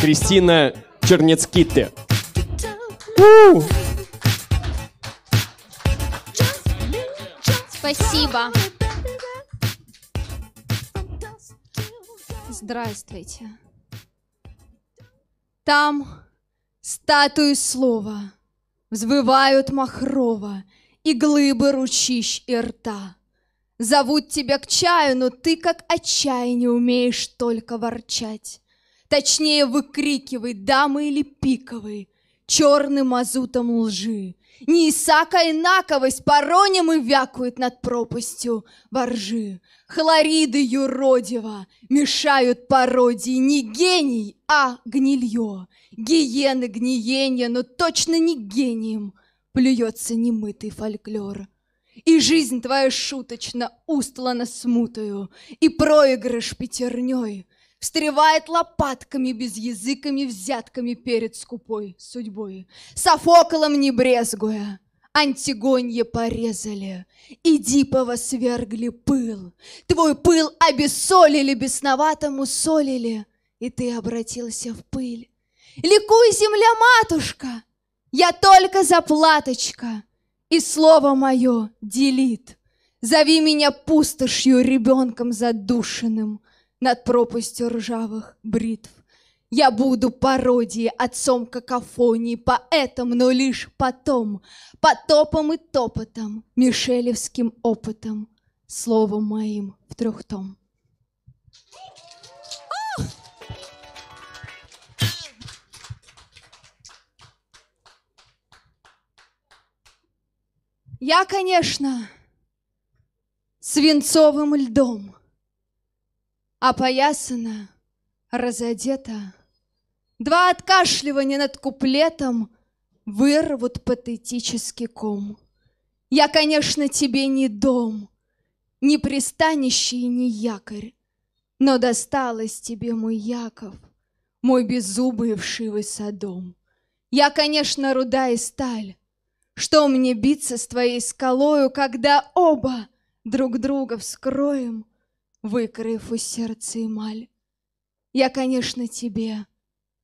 Кристина Чернецките. У! Спасибо. Здравствуйте. Там статуи слова Взвывают махрово И глыбы ручищ и рта. Зовут тебя к чаю, но ты как отчаяние умеешь только ворчать. Точнее выкрикивай, дамы или пиковые, Черным мазутом лжи. Не Исака инаковость пороним и вякует над пропастью воржи. Хлориды юродива мешают пародии не гений, а гнилье. Гиены гниения, но точно не гением плюется немытый фольклор. И жизнь твоя шуточно устлана смутою, и проигрыш пятерней — встревает лопатками, без языками, взятками перед скупой судьбой, Софоклом не брезгуя, Антигонье порезали, Идипова свергли пыл, Твой пыл обессолили, бесноватому солили, И ты обратился в пыль. Ликуй, земля-матушка, я только заплаточка, И слово мое делит. Зови меня пустошью, ребенком задушенным — над пропастью ржавых бритв. Я буду пародией, отцом какофонии, поэтом, но лишь потом, потопом и топотом, мишелевским опытом, словом моим в трехтом. Я, конечно, свинцовым льдом — опоясана, разодета. Два откашливания над куплетом вырвут патетический ком. Я, конечно, тебе не дом, не пристанище и не якорь, но досталось тебе мой Яков, мой беззубый вшивый садом. Я, конечно, руда и сталь, что мне биться с твоей скалою, когда оба друг друга вскроем — выкрыв у сердца эмаль. Я, конечно, тебе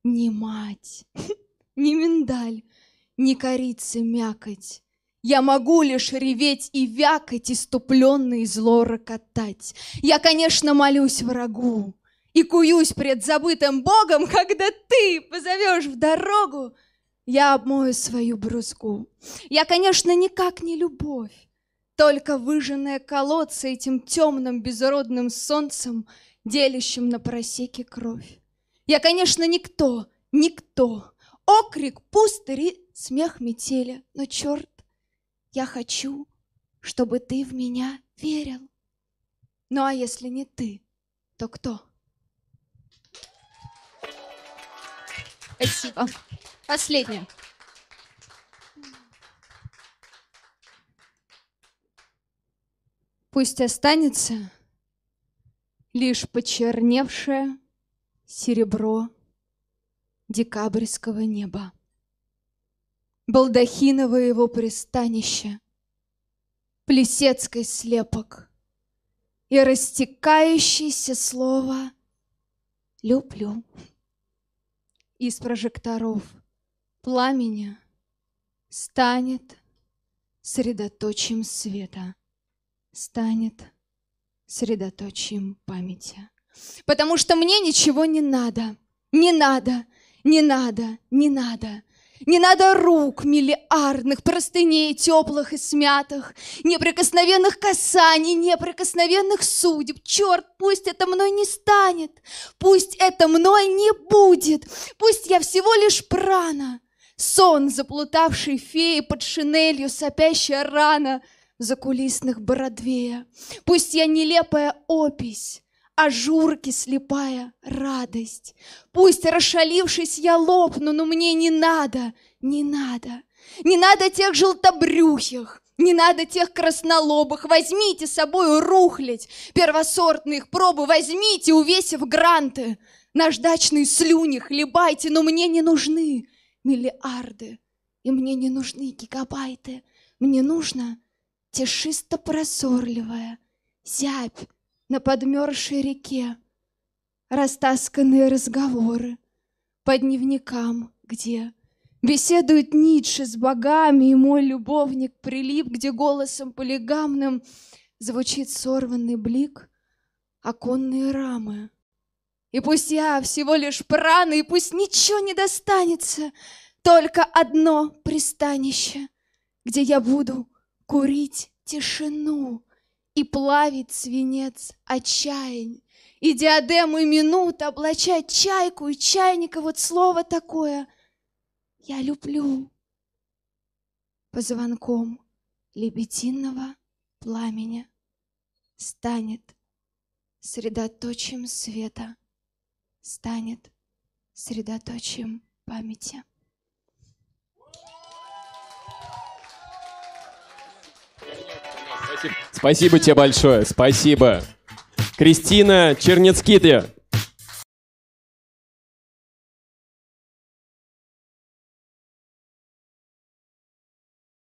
не мать, не миндаль, не корица мякоть. Я могу лишь реветь и вякать, и и зло рокотать. Я, конечно, молюсь врагу и куюсь пред забытым Богом, когда ты позовешь в дорогу, я обмою свою бруску. Я, конечно, никак не любовь, только выжженные колодцы этим темным безродным солнцем, делящим на просеке кровь. Я, конечно, никто, никто. Окрик, пустыри, смех метели, но черт, я хочу, чтобы ты в меня верил. Ну а если не ты, то кто? Спасибо. Последнее. пусть останется лишь почерневшее серебро декабрьского неба. Балдахиново его пристанище, Плесецкой слепок И растекающееся слово «люблю». Из прожекторов пламени станет средоточием света станет средоточием памяти. Потому что мне ничего не надо. Не надо, не надо, не надо. Не надо рук миллиардных, простыней теплых и смятых, неприкосновенных касаний, неприкосновенных судеб. Черт, пусть это мной не станет, пусть это мной не будет, пусть я всего лишь прана, сон, заплутавший феи под шинелью, сопящая рана — закулисных Бродвея. Пусть я нелепая опись, ажурки слепая радость. Пусть, расшалившись, я лопну, но мне не надо, не надо. Не надо тех желтобрюхих, не надо тех краснолобых, возьмите с собой рухлить первосортных пробы возьмите, увесив гранты. Наждачные слюни хлебайте, но мне не нужны миллиарды, и мне не нужны гигабайты. Мне нужно тишисто-прозорливая, зябь на подмерзшей реке, растасканные разговоры по дневникам, где беседует Ницше с богами, и мой любовник прилип, где голосом полигамным звучит сорванный блик оконные рамы. И пусть я всего лишь прана, и пусть ничего не достанется, только одно пристанище, где я буду — Курить тишину и плавить свинец отчаянь и диадемы минут облачать чайку и чайника. Вот слово такое «Я люблю» по звонком лебединого пламени станет средоточием света, станет средоточием памяти. Спасибо тебе большое, спасибо. Кристина Чернецкиты.